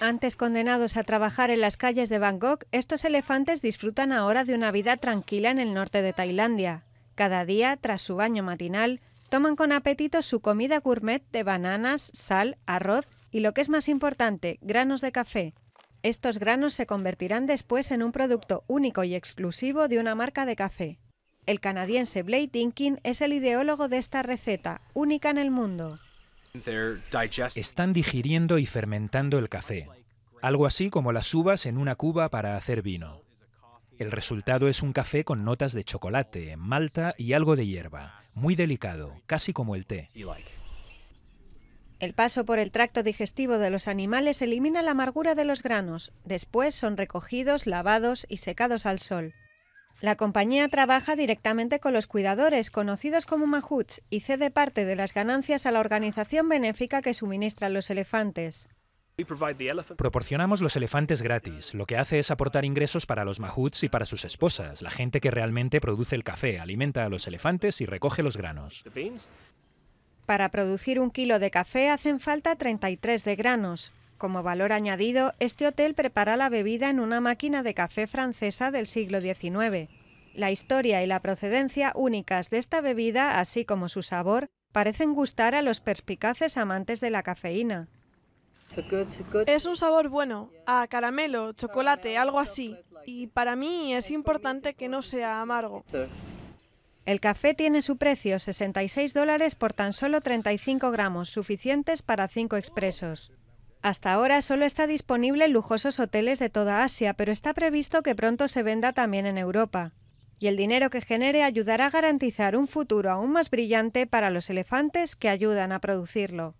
Antes condenados a trabajar en las calles de Bangkok, estos elefantes disfrutan ahora de una vida tranquila en el norte de Tailandia. Cada día, tras su baño matinal, toman con apetito su comida gourmet de bananas, sal, arroz y, lo que es más importante, granos de café. Estos granos se convertirán después en un producto único y exclusivo de una marca de café. El canadiense Blake Dinkin es el ideólogo de esta receta, única en el mundo. Están digiriendo y fermentando el café, algo así como las uvas en una cuba para hacer vino. El resultado es un café con notas de chocolate, malta y algo de hierba, muy delicado, casi como el té. El paso por el tracto digestivo de los animales elimina la amargura de los granos. Después son recogidos, lavados y secados al sol. La compañía trabaja directamente con los cuidadores, conocidos como mahuts, y cede parte de las ganancias a la organización benéfica que suministra los elefantes. Proporcionamos los elefantes gratis. Lo que hace es aportar ingresos para los mahuts y para sus esposas, la gente que realmente produce el café, alimenta a los elefantes y recoge los granos. Para producir un kilo de café hacen falta 33 de granos. Como valor añadido, este hotel prepara la bebida en una máquina de café francesa del siglo XIX. La historia y la procedencia únicas de esta bebida, así como su sabor, parecen gustar a los perspicaces amantes de la cafeína. Es un sabor bueno, a caramelo, chocolate, algo así, y para mí es importante que no sea amargo. El café tiene su precio, 66 dólares por tan solo 35 gramos, suficientes para 5 expresos. Hasta ahora solo está disponible en lujosos hoteles de toda Asia, pero está previsto que pronto se venda también en Europa y el dinero que genere ayudará a garantizar un futuro aún más brillante para los elefantes que ayudan a producirlo.